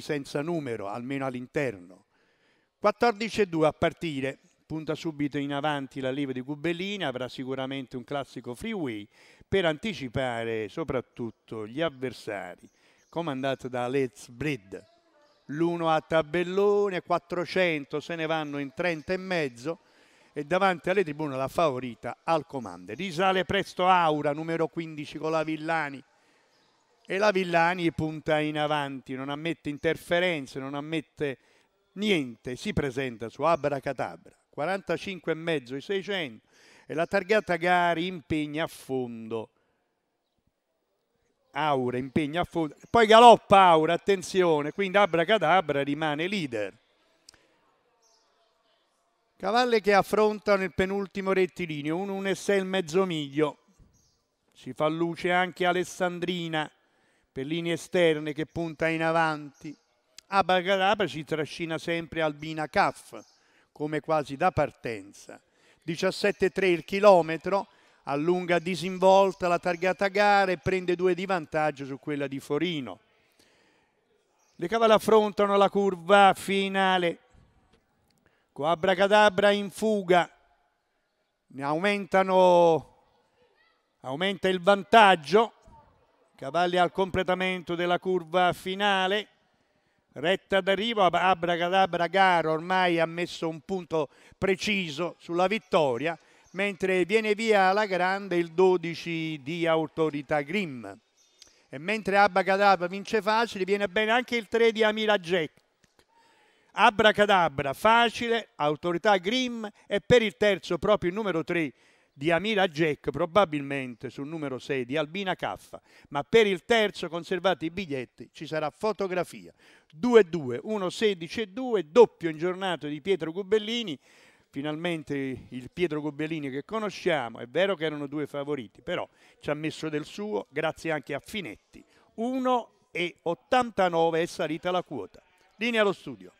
senza numero, almeno all'interno. 14-2 a partire, punta subito in avanti la leva di Gubellini, avrà sicuramente un classico freeway per anticipare soprattutto gli avversari, comandato da Let's Bread. L'1 a tabellone, 400 se ne vanno in 30 e mezzo e davanti alle tribune la favorita al comando. Risale presto Aura, numero 15 con la Villani, e la Villani punta in avanti, non ammette interferenze, non ammette niente, si presenta su Abracatabra, mezzo, i 600 e la targata Gari impegna a fondo. Aura impegna a fondo, poi galoppa Aura, attenzione, quindi Abracadabra rimane leader. Cavalle che affrontano il penultimo rettilineo, un 1,6 il mezzo miglio. Si fa luce anche Alessandrina, per linee esterne che punta in avanti. Abagaraba si trascina sempre Albina Caff, come quasi da partenza. 17,3 il chilometro, allunga disinvolta la targata gara e prende due di vantaggio su quella di Forino. Le cavale affrontano la curva finale. Coabracadabra in fuga. Ne aumentano, aumenta il vantaggio. Cavalli al completamento della curva finale, retta d'arrivo, Abracadabra Garo ormai ha messo un punto preciso sulla vittoria, mentre viene via alla grande il 12 di Autorità Grimm. E mentre Abracadabra vince facile, viene bene anche il 3 di Amira Jack. Abracadabra facile, Autorità Grimm e per il terzo proprio il numero 3 di Amira Jack, probabilmente sul numero 6 di Albina Caffa, ma per il terzo conservate i biglietti, ci sarà fotografia. 2-2, 1-16 e 2, doppio in giornata di Pietro Gubellini, finalmente il Pietro Gubellini che conosciamo, è vero che erano due favoriti, però ci ha messo del suo, grazie anche a Finetti. 1 89 è salita la quota. Linea allo studio.